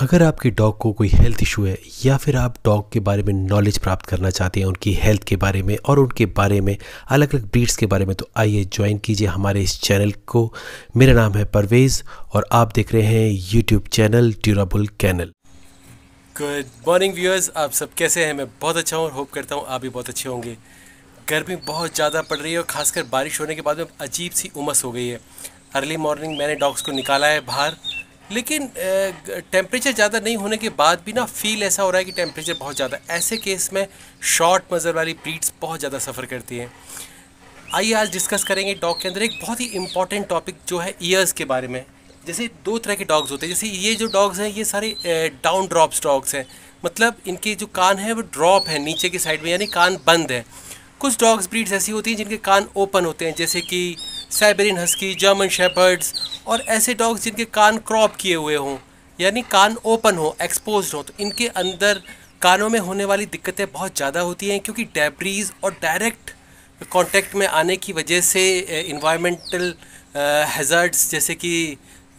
अगर आपके डॉग को कोई हेल्थ इशू है या फिर आप डॉग के बारे में नॉलेज प्राप्त करना चाहते हैं उनकी हेल्थ के बारे में और उनके बारे में अलग अलग ब्रीड्स के बारे में तो आइए ज्वाइन कीजिए हमारे इस चैनल को मेरा नाम है परवेज़ और आप देख रहे हैं यूट्यूब चैनल ड्यूराबुल कैनल गुड मॉर्निंग व्यूअर्स आप सब कैसे हैं मैं बहुत अच्छा हूँ और होप करता हूँ आप भी बहुत अच्छे होंगे गर्मी बहुत ज़्यादा पड़ रही है और ख़ासकर बारिश होने के बाद में अजीब सी उमस हो गई है अर्ली मॉर्निंग मैंने डॉग्स को निकाला है बाहर लेकिन टेम्परेचर ज़्यादा नहीं होने के बाद भी ना फील ऐसा हो रहा है कि टेम्परेचर बहुत ज़्यादा ऐसे केस में शॉर्ट मज़र वाली ब्रीड्स बहुत ज़्यादा सफ़र करती हैं आइए आज डिस्कस करेंगे डॉग के अंदर एक बहुत ही इंपॉर्टेंट टॉपिक जो है ईयर्स के बारे में जैसे दो तरह के डॉग्स होते हैं जैसे ये जो डॉग्स हैं ये सारे डाउन ड्रॉप्स डॉग्स हैं मतलब इनके जो कान है वो ड्रॉप है नीचे की साइड में यानी कान बंद है कुछ डॉग्स ब्रीड्स ऐसी होती हैं जिनके कान ओपन होते हैं जैसे कि साइबेरियन हस्की जर्मन शेपर्ड्स और ऐसे डॉग्स जिनके कान क्रॉप किए हुए हों यानी कान ओपन हो एक्सपोज हो तो इनके अंदर कानों में होने वाली दिक्कतें बहुत ज़्यादा होती हैं क्योंकि डेब्रीज और डायरेक्ट कांटेक्ट में आने की वजह से इन्वायरमेंटल eh, हैज़र्ड्स eh, जैसे कि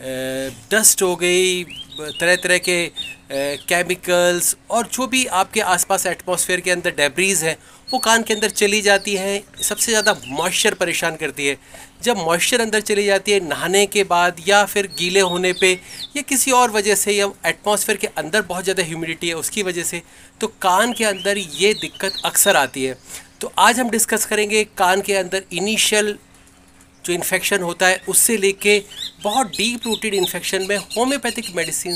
डस्ट हो गई तरह तरह के केमिकल्स और जो भी आपके आसपास एटमॉस्फेयर के अंदर डेब्रीज हैं वो कान के अंदर चली जाती हैं सबसे ज़्यादा मॉइस्चर परेशान करती है जब मॉइस्चर अंदर चली जाती है नहाने के बाद या फिर गीले होने पे या किसी और वजह से या एटमॉस्फेयर के अंदर बहुत ज़्यादा ह्यूमिडिटी है उसकी वजह से तो कान के अंदर ये दिक्कत अक्सर आती है तो आज हम डिस्कस करेंगे कान के अंदर इनिशियल जो इन्फेक्शन होता है उससे लेके बहुत डीप रूटेड इन्फेक्शन में होम्योपैथिक मेडिसिन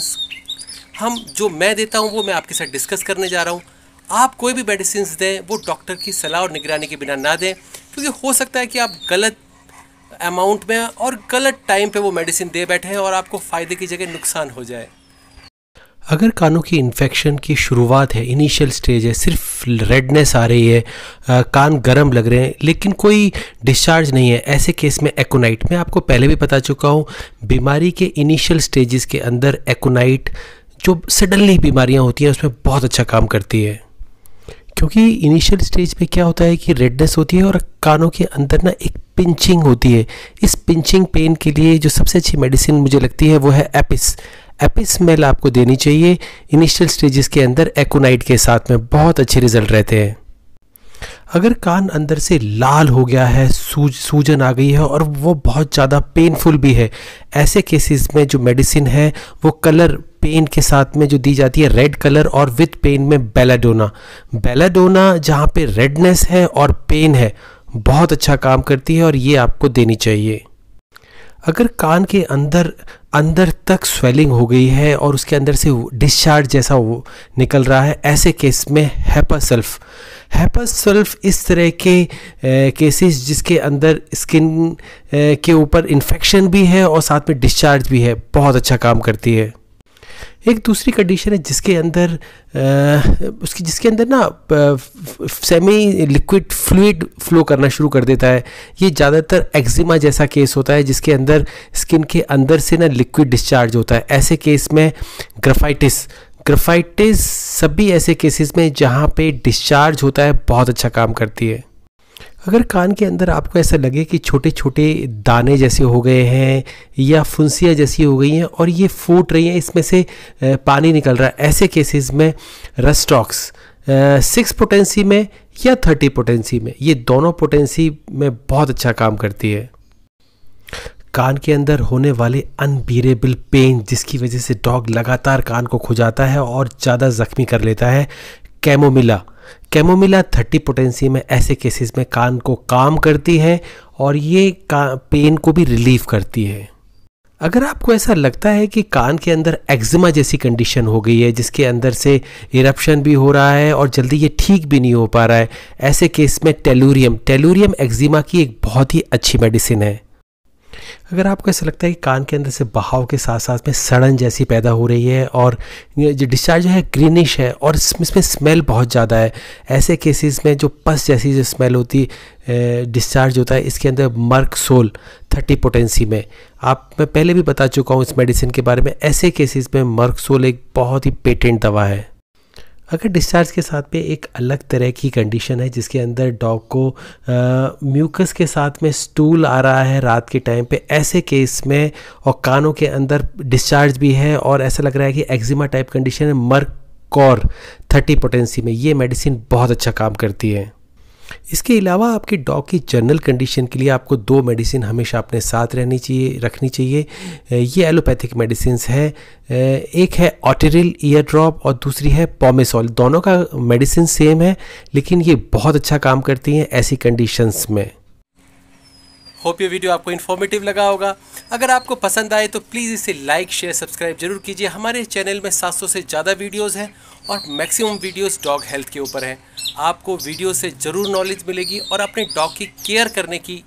हम जो मैं देता हूँ वो मैं आपके साथ डिस्कस करने जा रहा हूँ आप कोई भी मेडिसिन दें वो डॉक्टर की सलाह और निगरानी के बिना ना दें क्योंकि हो सकता है कि आप गलत अमाउंट में और गलत टाइम पे वो मेडिसिन दे बैठे हैं और आपको फ़ायदे की जगह नुकसान हो जाए अगर कानों की इन्फेक्शन की शुरुआत है इनिशियल स्टेज है सिर्फ रेडनेस आ रही है आ, कान गर्म लग रहे हैं लेकिन कोई डिस्चार्ज नहीं है ऐसे केस में एकोनाइट में आपको पहले भी बता चुका हूँ बीमारी के इनिशियल स्टेजेस के अंदर एकोनाइट जो सडनली बीमारियाँ होती हैं उसमें बहुत अच्छा काम करती है क्योंकि इनिशियल स्टेज पे क्या होता है कि रेडनेस होती है और कानों के अंदर ना एक पिंचिंग होती है इस पिंचिंग पेन के लिए जो सबसे अच्छी मेडिसिन मुझे लगती है वो है एपिस एपी स्मेल आपको देनी चाहिए इनिशियल स्टेजेस के अंदर एकोनाइट के साथ में बहुत अच्छे रिजल्ट रहते हैं अगर कान अंदर से लाल हो गया है सूज सूजन आ गई है और वो बहुत ज़्यादा पेनफुल भी है ऐसे केसेस में जो मेडिसिन है वो कलर पेन के साथ में जो दी जाती है रेड कलर और विथ पेन में बेलाडोना बेलाडोना जहाँ पे रेडनेस है और पेन है बहुत अच्छा काम करती है और ये आपको देनी चाहिए अगर कान के अंदर अंदर तक स्वेलिंग हो गई है और उसके अंदर से डिस्चार्ज जैसा वो निकल रहा है ऐसे केस में हैपासल्फ हैपासल्फ इस तरह के केसेस जिसके अंदर स्किन के ऊपर इन्फेक्शन भी है और साथ में डिस्चार्ज भी है बहुत अच्छा काम करती है एक दूसरी कंडीशन है जिसके अंदर आ, उसकी जिसके अंदर ना सेमी लिक्विड फ्लूड फ्लो करना शुरू कर देता है ये ज़्यादातर एक्जिमा जैसा केस होता है जिसके अंदर स्किन के अंदर से ना लिक्विड डिस्चार्ज होता है ऐसे केस में ग्रफ़ाइटिस ग्रफ़ाइटिस सभी ऐसे केसेस में जहाँ पे डिस्चार्ज होता है बहुत अच्छा काम करती है अगर कान के अंदर आपको ऐसा लगे कि छोटे छोटे दाने जैसे हो गए हैं या फुंसियाँ जैसी हो गई हैं और ये फूट रही हैं इसमें से पानी निकल रहा है ऐसे केसेस में रस्टॉक्स सिक्स पोटेंसी में या थर्टी पोटेंसी में ये दोनों पोटेंसी में बहुत अच्छा काम करती है कान के अंदर होने वाले अनबीरेबल पेन जिसकी वजह से डॉग लगातार कान को खुजाता है और ज़्यादा ज़ख्मी कर लेता है कैमोमिला कैमोमिला थर्टी पोटेंसी में ऐसे केसेस में कान को काम करती है और ये पेन को भी रिलीव करती है अगर आपको ऐसा लगता है कि कान के अंदर एक्जिमा जैसी कंडीशन हो गई है जिसके अंदर से इरप्शन भी हो रहा है और जल्दी ये ठीक भी नहीं हो पा रहा है ऐसे केस में टेलूरियम टेलूरियम एक्जिमा की एक बहुत ही अच्छी मेडिसिन है अगर आपको ऐसा लगता है कि कान के अंदर से बहाव के साथ साथ में सड़न जैसी पैदा हो रही है और जो डिस्चार्ज है ग्रीनिश है और इसमें स्मेल बहुत ज़्यादा है ऐसे केसेस में जो पस जैसी जो स्मेल होती है डिस्चार्ज होता है इसके अंदर मर्क सोल थर्टी पोटेंसी में आप मैं पहले भी बता चुका हूँ इस मेडिसिन के बारे में ऐसे केसेस में मर्क सोल एक बहुत ही पेटेंट दवा है अगर डिस्चार्ज के साथ पे एक अलग तरह की कंडीशन है जिसके अंदर डॉग को म्यूकस के साथ में स्टूल आ रहा है रात के टाइम पे ऐसे केस में और कानों के अंदर डिस्चार्ज भी है और ऐसा लग रहा है कि एक्जिमा टाइप कंडीशन है मर्क कॉर थर्टी पोटेंसी में ये मेडिसिन बहुत अच्छा काम करती है इसके अलावा आपके डॉग की जनरल कंडीशन के लिए आपको दो मेडिसिन हमेशा अपने साथ रहनी चाहिए रखनी चाहिए ये एलोपैथिक मेडिसिन है एक है ऑटेरिल ईयर ड्रॉप और दूसरी है पोमेसॉल दोनों का मेडिसिन सेम है लेकिन ये बहुत अच्छा काम करती हैं ऐसी कंडीशंस में होप ये वीडियो आपको इन्फॉर्मेटिव लगा होगा अगर आपको पसंद आए तो प्लीज़ इसे लाइक शेयर सब्सक्राइब जरूर कीजिए हमारे चैनल में 700 से ज़्यादा वीडियोज़ हैं और मैक्सिमम वीडियोस डॉग हेल्थ के ऊपर हैं आपको वीडियो से ज़रूर नॉलेज मिलेगी और अपने डॉग की केयर करने की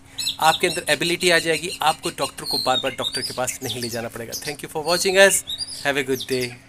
आपके अंदर एबिलिटी आ जाएगी आपको डॉक्टर को बार बार डॉक्टर के पास नहीं ले जाना पड़ेगा thank you for watching as have a good day